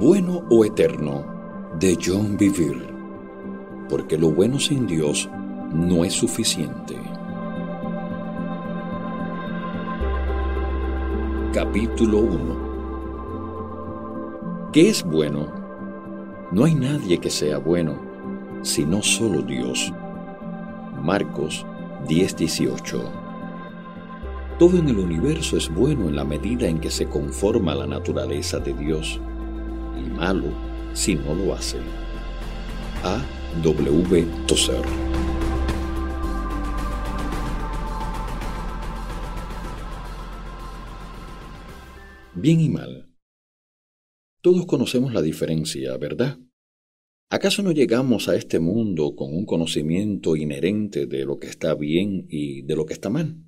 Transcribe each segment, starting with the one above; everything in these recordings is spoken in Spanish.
Bueno o Eterno, de John Vivir, porque lo bueno sin Dios no es suficiente. Capítulo 1 ¿Qué es bueno? No hay nadie que sea bueno, sino solo Dios. Marcos 10:18 Todo en el universo es bueno en la medida en que se conforma a la naturaleza de Dios y malo si no lo hace. A. W. Toser. Bien y mal. Todos conocemos la diferencia, ¿verdad? ¿Acaso no llegamos a este mundo con un conocimiento inherente de lo que está bien y de lo que está mal?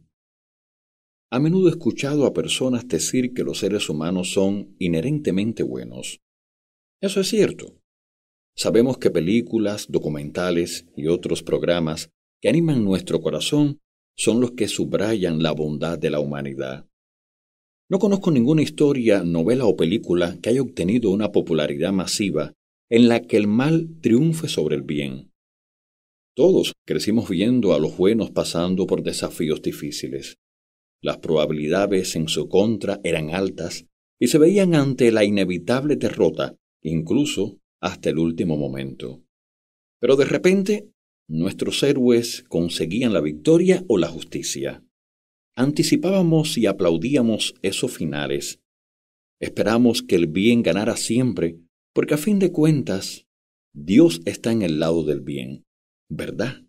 A menudo he escuchado a personas decir que los seres humanos son inherentemente buenos, eso es cierto. Sabemos que películas, documentales y otros programas que animan nuestro corazón son los que subrayan la bondad de la humanidad. No conozco ninguna historia, novela o película que haya obtenido una popularidad masiva en la que el mal triunfe sobre el bien. Todos crecimos viendo a los buenos pasando por desafíos difíciles. Las probabilidades en su contra eran altas y se veían ante la inevitable derrota incluso hasta el último momento. Pero de repente, nuestros héroes conseguían la victoria o la justicia. Anticipábamos y aplaudíamos esos finales. Esperamos que el bien ganara siempre, porque a fin de cuentas, Dios está en el lado del bien, ¿verdad?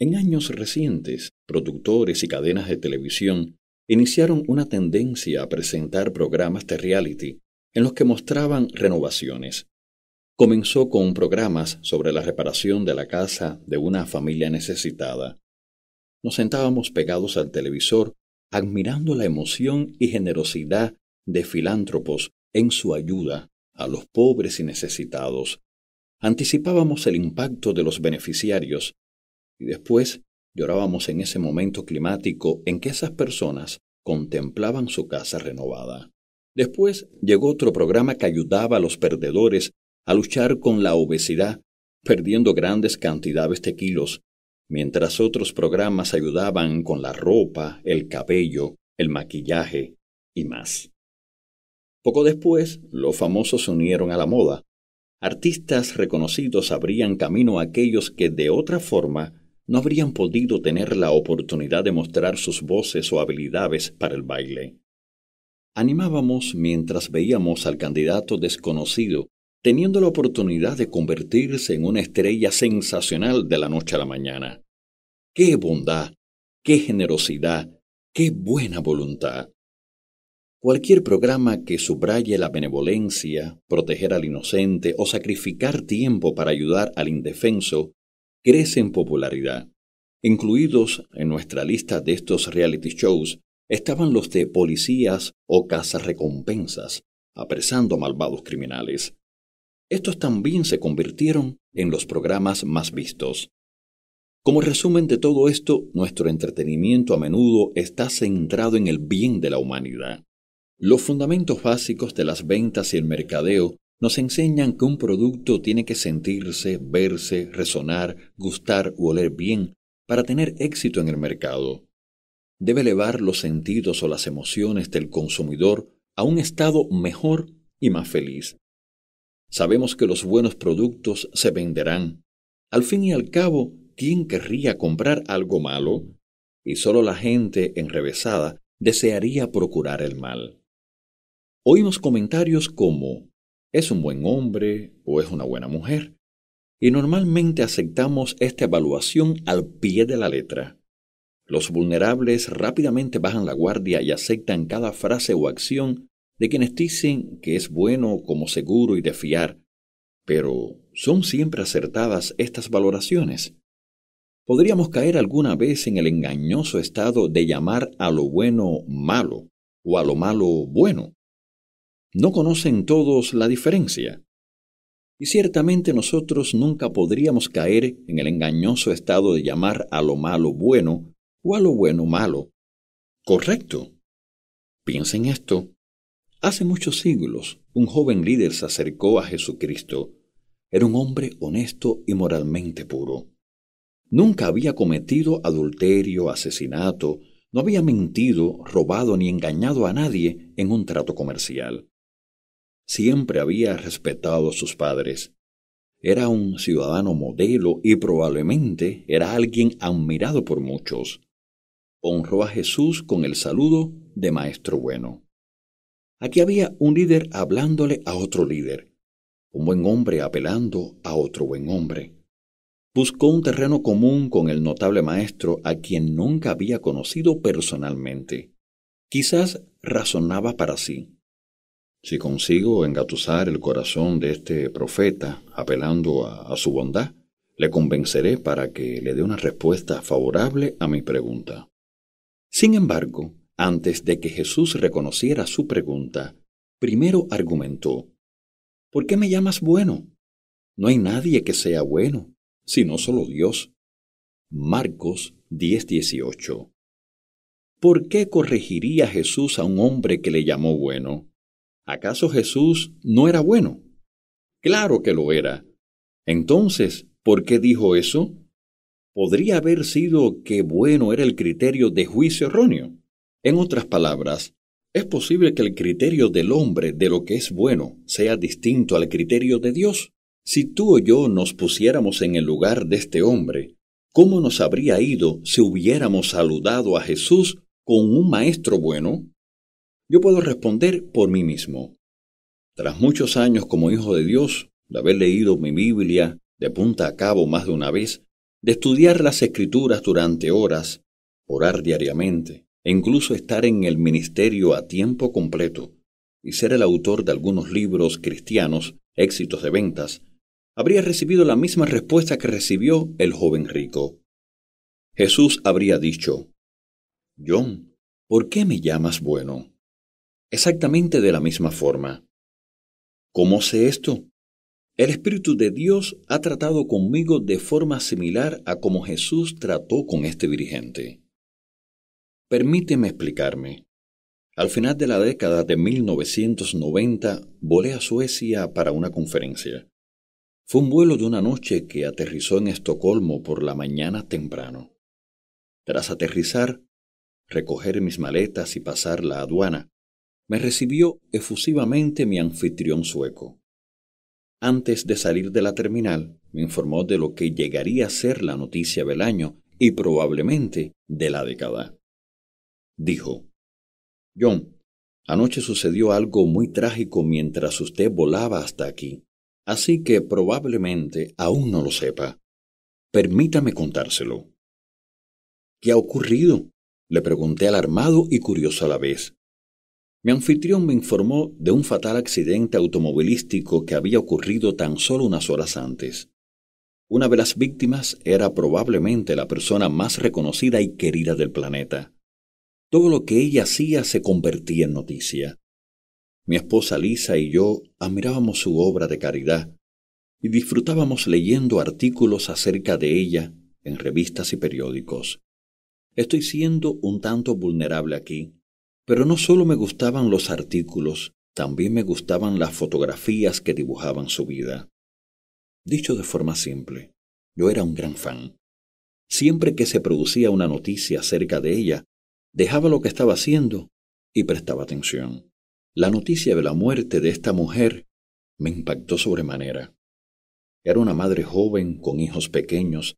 En años recientes, productores y cadenas de televisión iniciaron una tendencia a presentar programas de reality en los que mostraban renovaciones. Comenzó con programas sobre la reparación de la casa de una familia necesitada. Nos sentábamos pegados al televisor, admirando la emoción y generosidad de filántropos en su ayuda a los pobres y necesitados. Anticipábamos el impacto de los beneficiarios y después llorábamos en ese momento climático en que esas personas contemplaban su casa renovada. Después llegó otro programa que ayudaba a los perdedores a luchar con la obesidad, perdiendo grandes cantidades de kilos, mientras otros programas ayudaban con la ropa, el cabello, el maquillaje y más. Poco después, los famosos se unieron a la moda. Artistas reconocidos abrían camino a aquellos que de otra forma no habrían podido tener la oportunidad de mostrar sus voces o habilidades para el baile animábamos mientras veíamos al candidato desconocido teniendo la oportunidad de convertirse en una estrella sensacional de la noche a la mañana. ¡Qué bondad! ¡Qué generosidad! ¡Qué buena voluntad! Cualquier programa que subraye la benevolencia, proteger al inocente o sacrificar tiempo para ayudar al indefenso crece en popularidad. Incluidos en nuestra lista de estos reality shows estaban los de policías o recompensas apresando malvados criminales. Estos también se convirtieron en los programas más vistos. Como resumen de todo esto, nuestro entretenimiento a menudo está centrado en el bien de la humanidad. Los fundamentos básicos de las ventas y el mercadeo nos enseñan que un producto tiene que sentirse, verse, resonar, gustar oler bien para tener éxito en el mercado debe elevar los sentidos o las emociones del consumidor a un estado mejor y más feliz. Sabemos que los buenos productos se venderán. Al fin y al cabo, ¿quién querría comprar algo malo? Y solo la gente enrevesada desearía procurar el mal. Oímos comentarios como es un buen hombre o es una buena mujer, y normalmente aceptamos esta evaluación al pie de la letra. Los vulnerables rápidamente bajan la guardia y aceptan cada frase o acción de quienes dicen que es bueno como seguro y de fiar. Pero, ¿son siempre acertadas estas valoraciones? Podríamos caer alguna vez en el engañoso estado de llamar a lo bueno malo o a lo malo bueno. No conocen todos la diferencia. Y ciertamente nosotros nunca podríamos caer en el engañoso estado de llamar a lo malo bueno o lo bueno malo. Correcto. Piensen esto. Hace muchos siglos, un joven líder se acercó a Jesucristo. Era un hombre honesto y moralmente puro. Nunca había cometido adulterio, asesinato, no había mentido, robado ni engañado a nadie en un trato comercial. Siempre había respetado a sus padres. Era un ciudadano modelo y probablemente era alguien admirado por muchos honró a Jesús con el saludo de Maestro bueno. Aquí había un líder hablándole a otro líder, un buen hombre apelando a otro buen hombre. Buscó un terreno común con el notable maestro a quien nunca había conocido personalmente. Quizás razonaba para sí. Si consigo engatusar el corazón de este profeta apelando a, a su bondad, le convenceré para que le dé una respuesta favorable a mi pregunta. Sin embargo, antes de que Jesús reconociera su pregunta, primero argumentó, ¿Por qué me llamas bueno? No hay nadie que sea bueno, sino solo Dios. Marcos 10:18 ¿Por qué corregiría Jesús a un hombre que le llamó bueno? ¿Acaso Jesús no era bueno? Claro que lo era. Entonces, ¿por qué dijo eso? podría haber sido que bueno era el criterio de juicio erróneo. En otras palabras, es posible que el criterio del hombre de lo que es bueno sea distinto al criterio de Dios. Si tú o yo nos pusiéramos en el lugar de este hombre, ¿cómo nos habría ido si hubiéramos saludado a Jesús con un maestro bueno? Yo puedo responder por mí mismo. Tras muchos años como hijo de Dios, de haber leído mi Biblia de punta a cabo más de una vez, de estudiar las escrituras durante horas, orar diariamente e incluso estar en el ministerio a tiempo completo y ser el autor de algunos libros cristianos, éxitos de ventas, habría recibido la misma respuesta que recibió el joven rico. Jesús habría dicho, John, ¿por qué me llamas bueno? Exactamente de la misma forma. ¿Cómo sé esto? El Espíritu de Dios ha tratado conmigo de forma similar a como Jesús trató con este dirigente. Permíteme explicarme. Al final de la década de 1990 volé a Suecia para una conferencia. Fue un vuelo de una noche que aterrizó en Estocolmo por la mañana temprano. Tras aterrizar, recoger mis maletas y pasar la aduana, me recibió efusivamente mi anfitrión sueco. Antes de salir de la terminal, me informó de lo que llegaría a ser la noticia del año y probablemente de la década. Dijo, John, anoche sucedió algo muy trágico mientras usted volaba hasta aquí, así que probablemente aún no lo sepa. Permítame contárselo. ¿Qué ha ocurrido? Le pregunté alarmado y curioso a la vez. Mi anfitrión me informó de un fatal accidente automovilístico que había ocurrido tan solo unas horas antes. Una de las víctimas era probablemente la persona más reconocida y querida del planeta. Todo lo que ella hacía se convertía en noticia. Mi esposa Lisa y yo admirábamos su obra de caridad y disfrutábamos leyendo artículos acerca de ella en revistas y periódicos. Estoy siendo un tanto vulnerable aquí, pero no solo me gustaban los artículos, también me gustaban las fotografías que dibujaban su vida. Dicho de forma simple, yo era un gran fan. Siempre que se producía una noticia acerca de ella, dejaba lo que estaba haciendo y prestaba atención. La noticia de la muerte de esta mujer me impactó sobremanera. Era una madre joven con hijos pequeños,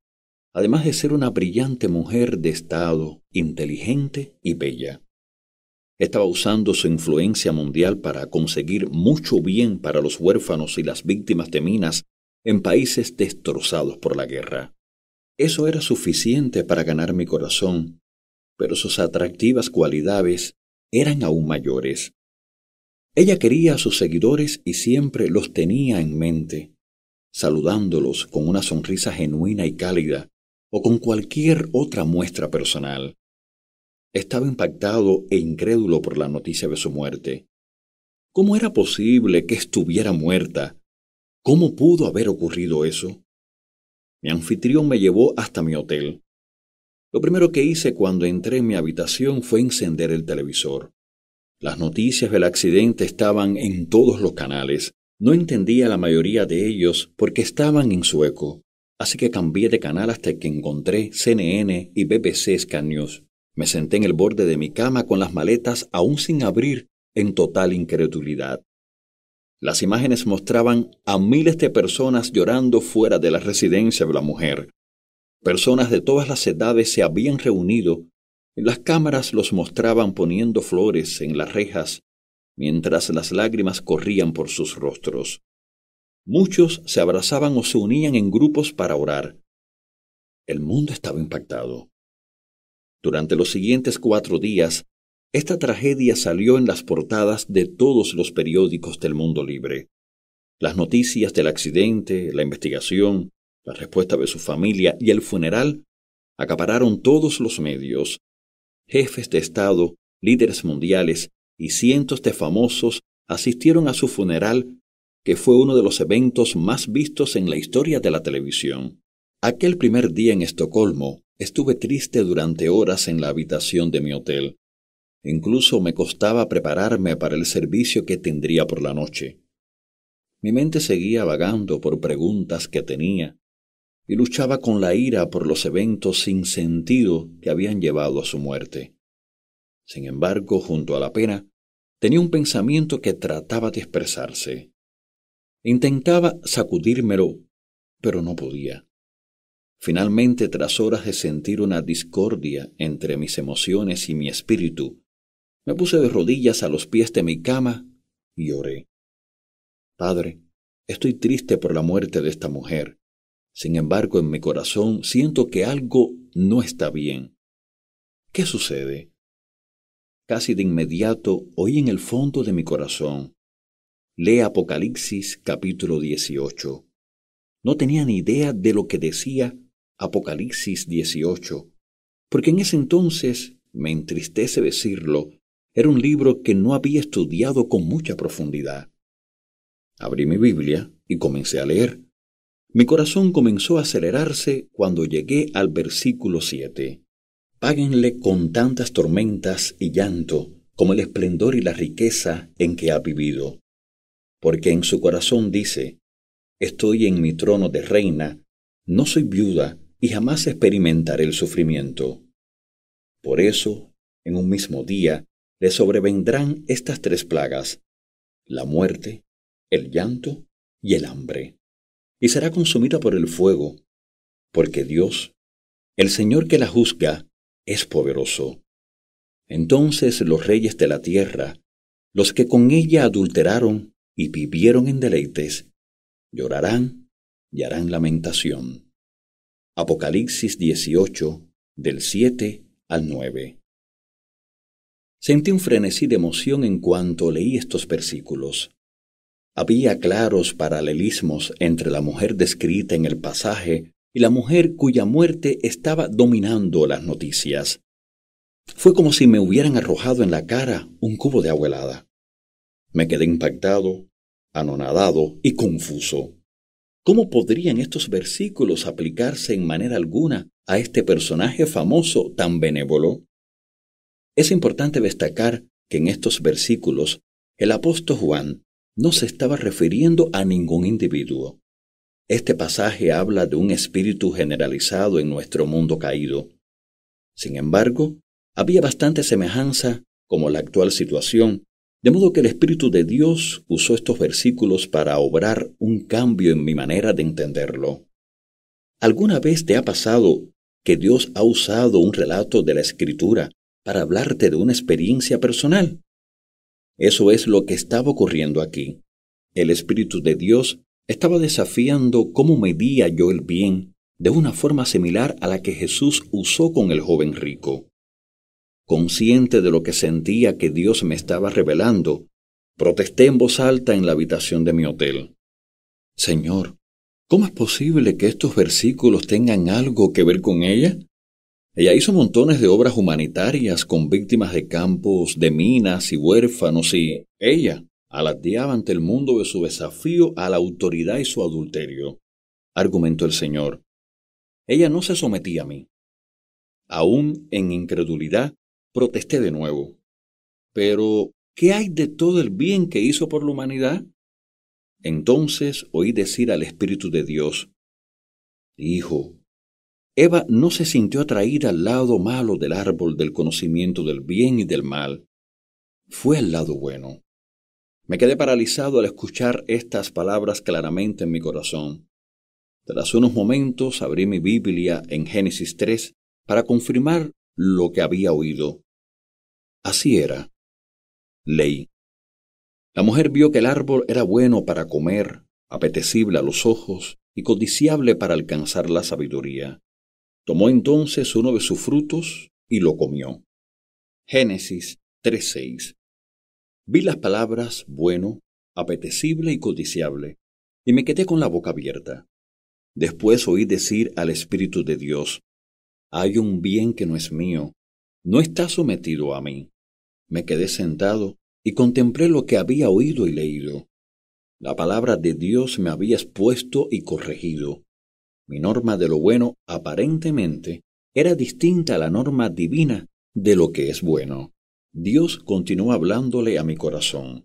además de ser una brillante mujer de estado, inteligente y bella estaba usando su influencia mundial para conseguir mucho bien para los huérfanos y las víctimas de minas en países destrozados por la guerra. Eso era suficiente para ganar mi corazón, pero sus atractivas cualidades eran aún mayores. Ella quería a sus seguidores y siempre los tenía en mente, saludándolos con una sonrisa genuina y cálida o con cualquier otra muestra personal. Estaba impactado e incrédulo por la noticia de su muerte. ¿Cómo era posible que estuviera muerta? ¿Cómo pudo haber ocurrido eso? Mi anfitrión me llevó hasta mi hotel. Lo primero que hice cuando entré en mi habitación fue encender el televisor. Las noticias del accidente estaban en todos los canales. No entendía la mayoría de ellos porque estaban en sueco, así que cambié de canal hasta que encontré CNN y BBC Scan me senté en el borde de mi cama con las maletas aún sin abrir en total incredulidad. Las imágenes mostraban a miles de personas llorando fuera de la residencia de la mujer. Personas de todas las edades se habían reunido. Las cámaras los mostraban poniendo flores en las rejas, mientras las lágrimas corrían por sus rostros. Muchos se abrazaban o se unían en grupos para orar. El mundo estaba impactado. Durante los siguientes cuatro días, esta tragedia salió en las portadas de todos los periódicos del mundo libre. Las noticias del accidente, la investigación, la respuesta de su familia y el funeral acapararon todos los medios. Jefes de Estado, líderes mundiales y cientos de famosos asistieron a su funeral, que fue uno de los eventos más vistos en la historia de la televisión. Aquel primer día en Estocolmo, Estuve triste durante horas en la habitación de mi hotel. Incluso me costaba prepararme para el servicio que tendría por la noche. Mi mente seguía vagando por preguntas que tenía y luchaba con la ira por los eventos sin sentido que habían llevado a su muerte. Sin embargo, junto a la pena, tenía un pensamiento que trataba de expresarse. Intentaba sacudírmelo, pero no podía. Finalmente, tras horas de sentir una discordia entre mis emociones y mi espíritu, me puse de rodillas a los pies de mi cama y oré. Padre, estoy triste por la muerte de esta mujer. Sin embargo, en mi corazón siento que algo no está bien. ¿Qué sucede? Casi de inmediato oí en el fondo de mi corazón. Lee Apocalipsis capítulo 18. No tenía ni idea de lo que decía Apocalipsis 18, porque en ese entonces, me entristece decirlo, era un libro que no había estudiado con mucha profundidad. Abrí mi Biblia y comencé a leer. Mi corazón comenzó a acelerarse cuando llegué al versículo 7. Páguenle con tantas tormentas y llanto como el esplendor y la riqueza en que ha vivido. Porque en su corazón dice, Estoy en mi trono de reina, no soy viuda, y jamás experimentaré el sufrimiento. Por eso, en un mismo día, le sobrevendrán estas tres plagas, la muerte, el llanto y el hambre, y será consumida por el fuego, porque Dios, el Señor que la juzga, es poderoso. Entonces los reyes de la tierra, los que con ella adulteraron y vivieron en deleites, llorarán y harán lamentación. Apocalipsis 18, del 7 al 9. Sentí un frenesí de emoción en cuanto leí estos versículos. Había claros paralelismos entre la mujer descrita en el pasaje y la mujer cuya muerte estaba dominando las noticias. Fue como si me hubieran arrojado en la cara un cubo de agua helada. Me quedé impactado, anonadado y confuso. ¿Cómo podrían estos versículos aplicarse en manera alguna a este personaje famoso tan benévolo? Es importante destacar que en estos versículos el apóstol Juan no se estaba refiriendo a ningún individuo. Este pasaje habla de un espíritu generalizado en nuestro mundo caído. Sin embargo, había bastante semejanza, como la actual situación, de modo que el Espíritu de Dios usó estos versículos para obrar un cambio en mi manera de entenderlo. ¿Alguna vez te ha pasado que Dios ha usado un relato de la Escritura para hablarte de una experiencia personal? Eso es lo que estaba ocurriendo aquí. El Espíritu de Dios estaba desafiando cómo medía yo el bien de una forma similar a la que Jesús usó con el joven rico consciente de lo que sentía que Dios me estaba revelando, protesté en voz alta en la habitación de mi hotel. Señor, ¿cómo es posible que estos versículos tengan algo que ver con ella? Ella hizo montones de obras humanitarias con víctimas de campos, de minas y huérfanos y ella alateaba ante el mundo de su desafío a la autoridad y su adulterio, argumentó el Señor. Ella no se sometía a mí. Aún en incredulidad, protesté de nuevo. Pero, ¿qué hay de todo el bien que hizo por la humanidad? Entonces oí decir al Espíritu de Dios, Hijo, Eva no se sintió atraída al lado malo del árbol del conocimiento del bien y del mal. Fue al lado bueno. Me quedé paralizado al escuchar estas palabras claramente en mi corazón. Tras unos momentos abrí mi Biblia en Génesis 3 para confirmar lo que había oído. Así era. Ley. La mujer vio que el árbol era bueno para comer, apetecible a los ojos y codiciable para alcanzar la sabiduría. Tomó entonces uno de sus frutos y lo comió. Génesis 3:6. Vi las palabras bueno, apetecible y codiciable, y me quedé con la boca abierta. Después oí decir al Espíritu de Dios, hay un bien que no es mío, no está sometido a mí. Me quedé sentado y contemplé lo que había oído y leído. La palabra de Dios me había expuesto y corregido. Mi norma de lo bueno, aparentemente, era distinta a la norma divina de lo que es bueno. Dios continuó hablándole a mi corazón.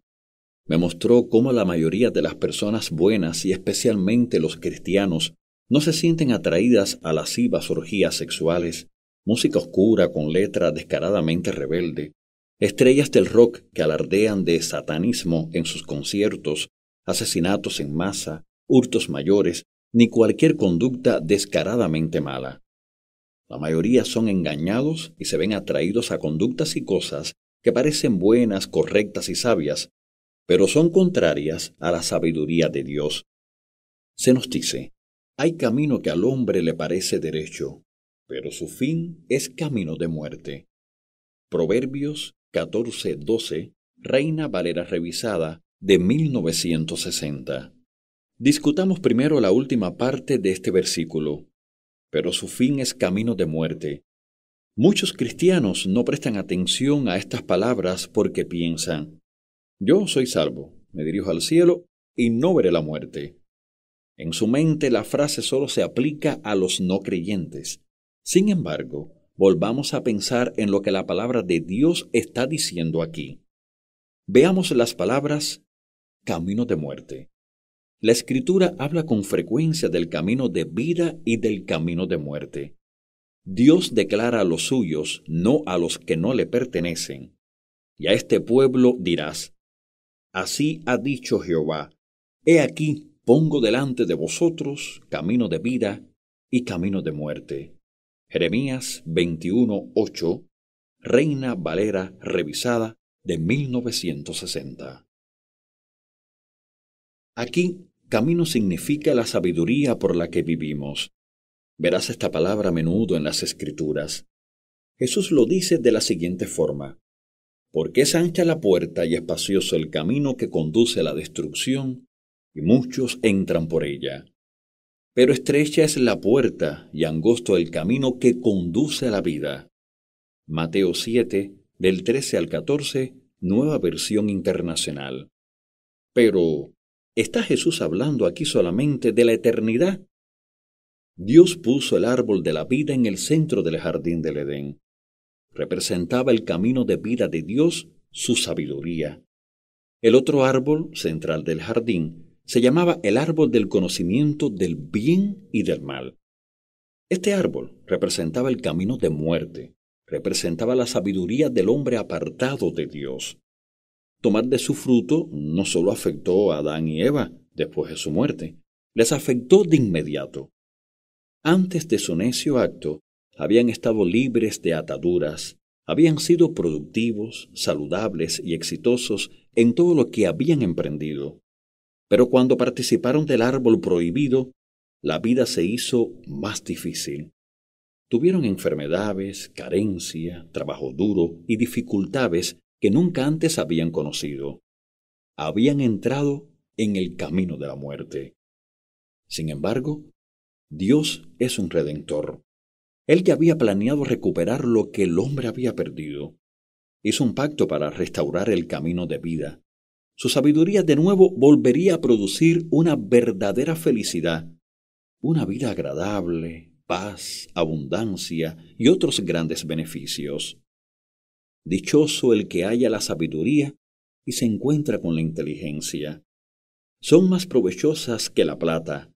Me mostró cómo la mayoría de las personas buenas y especialmente los cristianos no se sienten atraídas a lascivas orgías sexuales, música oscura con letra descaradamente rebelde, estrellas del rock que alardean de satanismo en sus conciertos, asesinatos en masa, hurtos mayores, ni cualquier conducta descaradamente mala. La mayoría son engañados y se ven atraídos a conductas y cosas que parecen buenas, correctas y sabias, pero son contrarias a la sabiduría de Dios. Se nos dice, hay camino que al hombre le parece derecho, pero su fin es camino de muerte. Proverbios 14:12, Reina Valera Revisada de 1960. Discutamos primero la última parte de este versículo. Pero su fin es camino de muerte. Muchos cristianos no prestan atención a estas palabras porque piensan, yo soy salvo, me dirijo al cielo y no veré la muerte. En su mente la frase solo se aplica a los no creyentes. Sin embargo, volvamos a pensar en lo que la palabra de Dios está diciendo aquí. Veamos las palabras camino de muerte. La escritura habla con frecuencia del camino de vida y del camino de muerte. Dios declara a los suyos, no a los que no le pertenecen. Y a este pueblo dirás, Así ha dicho Jehová, He aquí, pongo delante de vosotros camino de vida y camino de muerte. Jeremías 21:8, Reina Valera revisada de 1960. Aquí, camino significa la sabiduría por la que vivimos. Verás esta palabra a menudo en las escrituras. Jesús lo dice de la siguiente forma. Porque es ancha la puerta y espacioso el camino que conduce a la destrucción, y muchos entran por ella. Pero estrecha es la puerta y angosto el camino que conduce a la vida. Mateo 7, del 13 al 14, nueva versión internacional. Pero, ¿está Jesús hablando aquí solamente de la eternidad? Dios puso el árbol de la vida en el centro del jardín del Edén. Representaba el camino de vida de Dios, su sabiduría. El otro árbol central del jardín se llamaba el árbol del conocimiento del bien y del mal. Este árbol representaba el camino de muerte, representaba la sabiduría del hombre apartado de Dios. Tomar de su fruto no solo afectó a Adán y Eva después de su muerte, les afectó de inmediato. Antes de su necio acto, habían estado libres de ataduras, habían sido productivos, saludables y exitosos en todo lo que habían emprendido. Pero cuando participaron del árbol prohibido, la vida se hizo más difícil. Tuvieron enfermedades, carencia, trabajo duro y dificultades que nunca antes habían conocido. Habían entrado en el camino de la muerte. Sin embargo, Dios es un redentor. Él ya había planeado recuperar lo que el hombre había perdido. Hizo un pacto para restaurar el camino de vida, su sabiduría de nuevo volvería a producir una verdadera felicidad, una vida agradable, paz, abundancia y otros grandes beneficios. Dichoso el que haya la sabiduría y se encuentra con la inteligencia. Son más provechosas que la plata.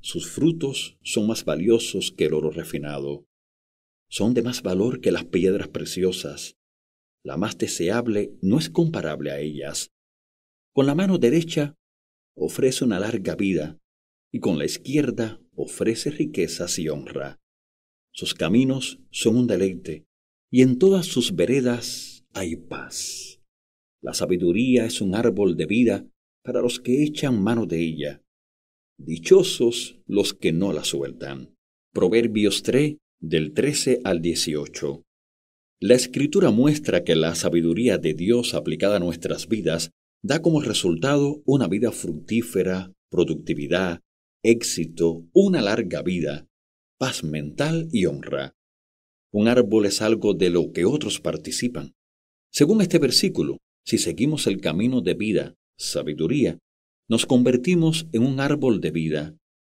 Sus frutos son más valiosos que el oro refinado. Son de más valor que las piedras preciosas. La más deseable no es comparable a ellas con la mano derecha ofrece una larga vida y con la izquierda ofrece riquezas y honra. Sus caminos son un deleite y en todas sus veredas hay paz. La sabiduría es un árbol de vida para los que echan mano de ella. Dichosos los que no la sueltan. Proverbios 3 del 13 al 18. La escritura muestra que la sabiduría de Dios aplicada a nuestras vidas da como resultado una vida fructífera, productividad, éxito, una larga vida, paz mental y honra. Un árbol es algo de lo que otros participan. Según este versículo, si seguimos el camino de vida, sabiduría, nos convertimos en un árbol de vida,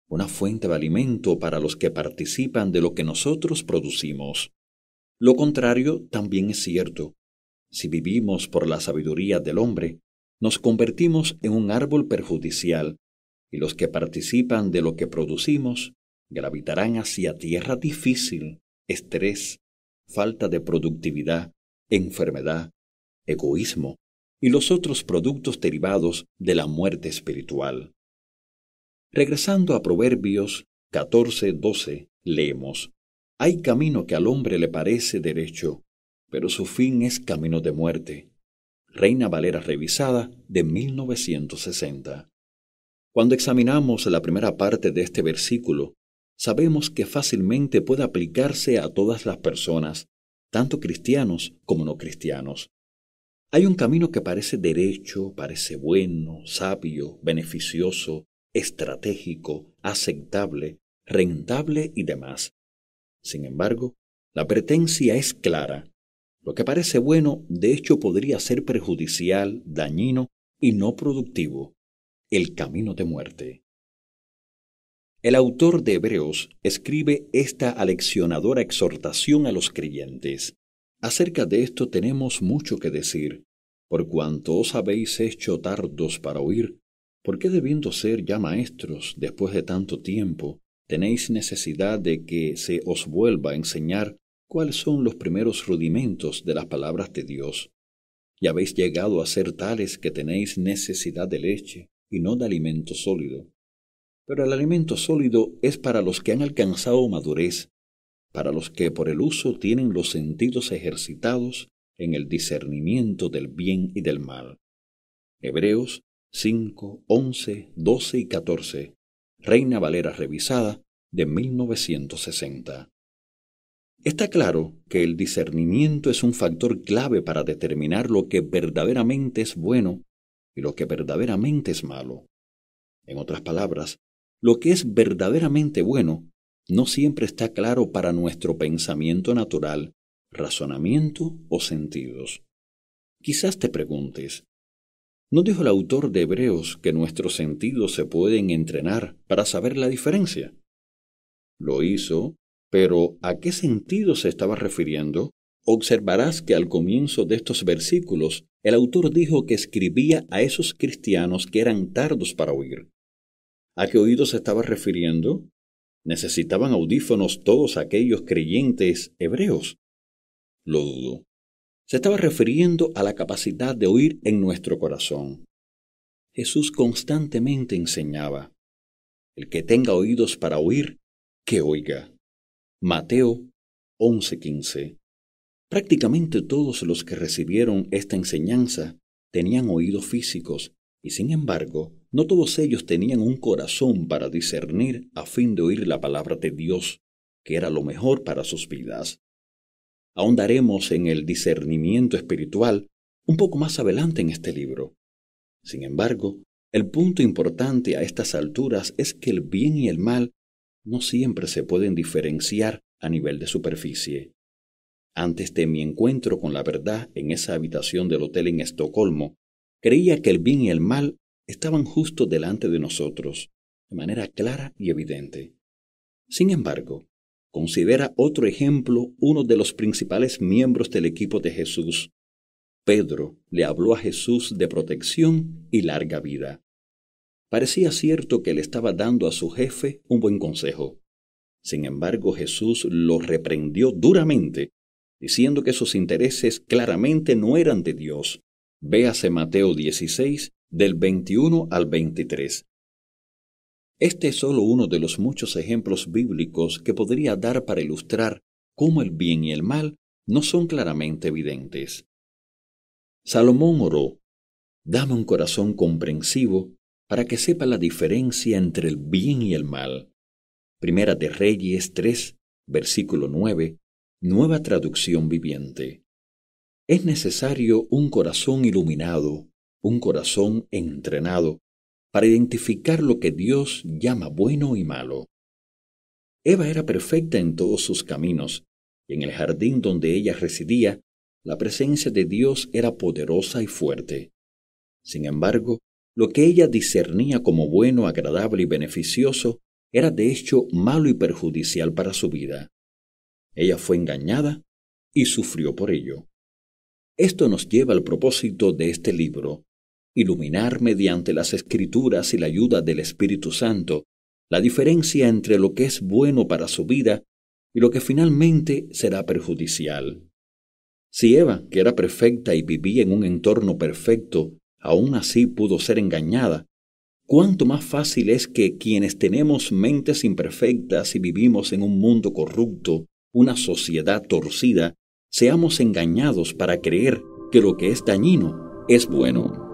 una fuente de alimento para los que participan de lo que nosotros producimos. Lo contrario también es cierto. Si vivimos por la sabiduría del hombre, nos convertimos en un árbol perjudicial, y los que participan de lo que producimos gravitarán hacia tierra difícil, estrés, falta de productividad, enfermedad, egoísmo y los otros productos derivados de la muerte espiritual. Regresando a Proverbios 14:12, leemos, Hay camino que al hombre le parece derecho, pero su fin es camino de muerte. Reina Valera Revisada de 1960. Cuando examinamos la primera parte de este versículo, sabemos que fácilmente puede aplicarse a todas las personas, tanto cristianos como no cristianos. Hay un camino que parece derecho, parece bueno, sabio, beneficioso, estratégico, aceptable, rentable y demás. Sin embargo, la pretencia es clara, lo que parece bueno, de hecho, podría ser perjudicial, dañino y no productivo. El camino de muerte. El autor de Hebreos escribe esta aleccionadora exhortación a los creyentes. Acerca de esto tenemos mucho que decir, por cuanto os habéis hecho tardos para oír, ¿por qué debiendo ser ya maestros después de tanto tiempo, tenéis necesidad de que se os vuelva a enseñar cuáles son los primeros rudimentos de las palabras de Dios. Y habéis llegado a ser tales que tenéis necesidad de leche y no de alimento sólido. Pero el alimento sólido es para los que han alcanzado madurez, para los que por el uso tienen los sentidos ejercitados en el discernimiento del bien y del mal. Hebreos 5, 11, 12 y 14. Reina Valera Revisada de 1960. Está claro que el discernimiento es un factor clave para determinar lo que verdaderamente es bueno y lo que verdaderamente es malo. En otras palabras, lo que es verdaderamente bueno no siempre está claro para nuestro pensamiento natural, razonamiento o sentidos. Quizás te preguntes, ¿no dijo el autor de Hebreos que nuestros sentidos se pueden entrenar para saber la diferencia? Lo hizo pero ¿a qué sentido se estaba refiriendo? Observarás que al comienzo de estos versículos el autor dijo que escribía a esos cristianos que eran tardos para oír. ¿A qué oídos se estaba refiriendo? ¿Necesitaban audífonos todos aquellos creyentes hebreos? Lo dudo. Se estaba refiriendo a la capacidad de oír en nuestro corazón. Jesús constantemente enseñaba, el que tenga oídos para oír, que oiga. Mateo 11:15. Prácticamente todos los que recibieron esta enseñanza tenían oídos físicos, y sin embargo, no todos ellos tenían un corazón para discernir a fin de oír la palabra de Dios, que era lo mejor para sus vidas. Ahondaremos en el discernimiento espiritual un poco más adelante en este libro. Sin embargo, el punto importante a estas alturas es que el bien y el mal no siempre se pueden diferenciar a nivel de superficie. Antes de mi encuentro con la verdad en esa habitación del hotel en Estocolmo, creía que el bien y el mal estaban justo delante de nosotros, de manera clara y evidente. Sin embargo, considera otro ejemplo uno de los principales miembros del equipo de Jesús. Pedro le habló a Jesús de protección y larga vida. Parecía cierto que le estaba dando a su jefe un buen consejo. Sin embargo, Jesús lo reprendió duramente, diciendo que sus intereses claramente no eran de Dios. Véase Mateo 16, del 21 al 23. Este es solo uno de los muchos ejemplos bíblicos que podría dar para ilustrar cómo el bien y el mal no son claramente evidentes. Salomón oró, dame un corazón comprensivo para que sepa la diferencia entre el bien y el mal. Primera de Reyes 3, versículo 9, nueva traducción viviente. Es necesario un corazón iluminado, un corazón entrenado, para identificar lo que Dios llama bueno y malo. Eva era perfecta en todos sus caminos, y en el jardín donde ella residía, la presencia de Dios era poderosa y fuerte. Sin embargo, lo que ella discernía como bueno, agradable y beneficioso era de hecho malo y perjudicial para su vida. Ella fue engañada y sufrió por ello. Esto nos lleva al propósito de este libro, iluminar mediante las escrituras y la ayuda del Espíritu Santo la diferencia entre lo que es bueno para su vida y lo que finalmente será perjudicial. Si Eva, que era perfecta y vivía en un entorno perfecto, aún así pudo ser engañada, cuánto más fácil es que quienes tenemos mentes imperfectas y vivimos en un mundo corrupto, una sociedad torcida, seamos engañados para creer que lo que es dañino es bueno.